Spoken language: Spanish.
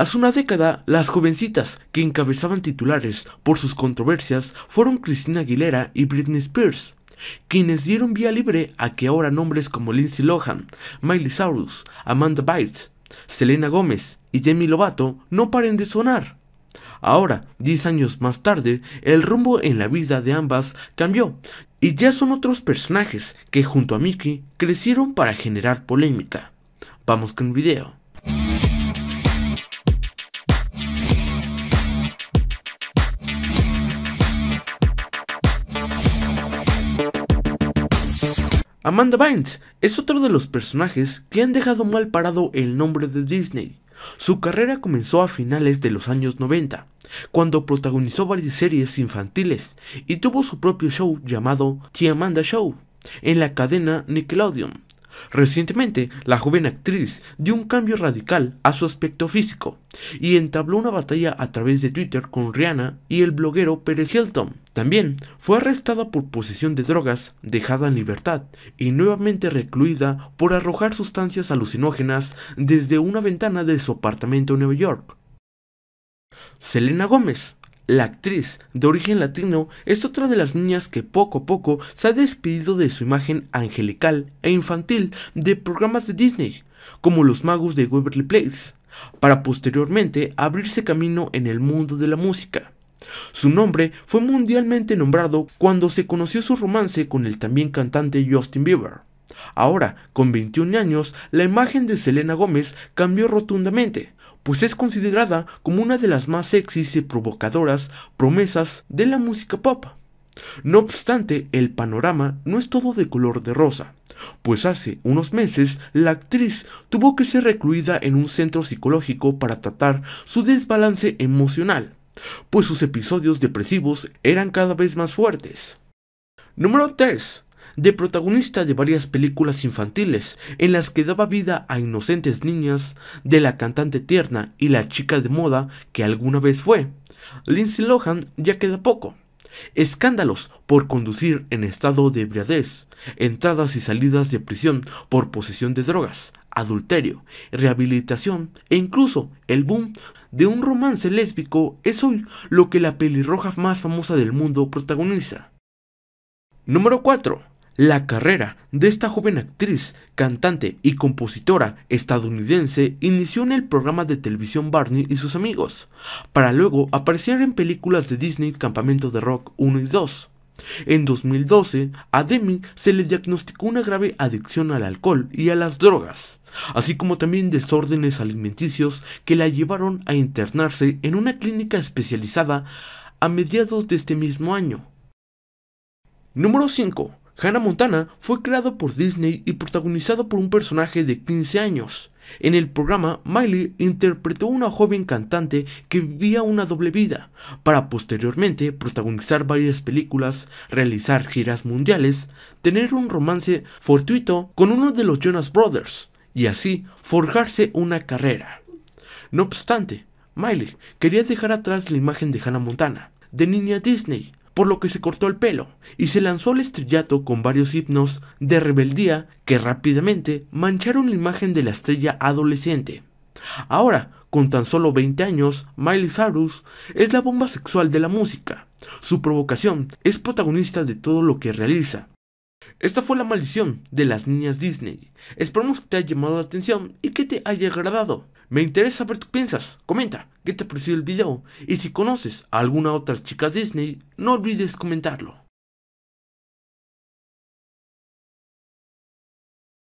Hace una década, las jovencitas que encabezaban titulares por sus controversias fueron Christina Aguilera y Britney Spears, quienes dieron vía libre a que ahora nombres como Lindsay Lohan, Miley Cyrus, Amanda Bynes, Selena Gomez y Demi Lovato no paren de sonar. Ahora, 10 años más tarde, el rumbo en la vida de ambas cambió y ya son otros personajes que junto a Mickey crecieron para generar polémica. Vamos con el video. Amanda Bynes es otro de los personajes que han dejado mal parado el nombre de Disney. Su carrera comenzó a finales de los años 90, cuando protagonizó varias series infantiles y tuvo su propio show llamado The Amanda Show en la cadena Nickelodeon. Recientemente, la joven actriz dio un cambio radical a su aspecto físico y entabló una batalla a través de Twitter con Rihanna y el bloguero Perez Hilton, también fue arrestada por posesión de drogas, dejada en libertad y nuevamente recluida por arrojar sustancias alucinógenas desde una ventana de su apartamento en Nueva York. Selena Gómez, la actriz de origen latino, es otra de las niñas que poco a poco se ha despedido de su imagen angelical e infantil de programas de Disney, como Los Magos de Waverly Place, para posteriormente abrirse camino en el mundo de la música. Su nombre fue mundialmente nombrado cuando se conoció su romance con el también cantante Justin Bieber. Ahora, con 21 años, la imagen de Selena Gómez cambió rotundamente, pues es considerada como una de las más sexys y provocadoras promesas de la música pop. No obstante, el panorama no es todo de color de rosa, pues hace unos meses la actriz tuvo que ser recluida en un centro psicológico para tratar su desbalance emocional, pues sus episodios depresivos eran cada vez más fuertes. Número 3. De protagonista de varias películas infantiles en las que daba vida a inocentes niñas de la cantante tierna y la chica de moda que alguna vez fue, Lindsay Lohan ya queda poco escándalos por conducir en estado de ebriadez, entradas y salidas de prisión por posesión de drogas, adulterio, rehabilitación e incluso el boom de un romance lésbico es hoy lo que la pelirroja más famosa del mundo protagoniza. Número 4. La carrera de esta joven actriz, cantante y compositora estadounidense inició en el programa de televisión Barney y sus amigos, para luego aparecer en películas de Disney Campamentos de Rock 1 y 2. En 2012, a Demi se le diagnosticó una grave adicción al alcohol y a las drogas, así como también desórdenes alimenticios que la llevaron a internarse en una clínica especializada a mediados de este mismo año. Número 5. Hannah Montana fue creado por Disney y protagonizado por un personaje de 15 años. En el programa, Miley interpretó a una joven cantante que vivía una doble vida, para posteriormente protagonizar varias películas, realizar giras mundiales, tener un romance fortuito con uno de los Jonas Brothers, y así forjarse una carrera. No obstante, Miley quería dejar atrás la imagen de Hannah Montana, de niña Disney, por lo que se cortó el pelo y se lanzó al estrellato con varios himnos de rebeldía que rápidamente mancharon la imagen de la estrella adolescente. Ahora, con tan solo 20 años, Miley Cyrus es la bomba sexual de la música. Su provocación es protagonista de todo lo que realiza, esta fue la maldición de las niñas Disney. Esperamos que te haya llamado la atención y que te haya agradado. Me interesa saber qué piensas. Comenta qué te parecido el video y si conoces a alguna otra chica Disney, no olvides comentarlo.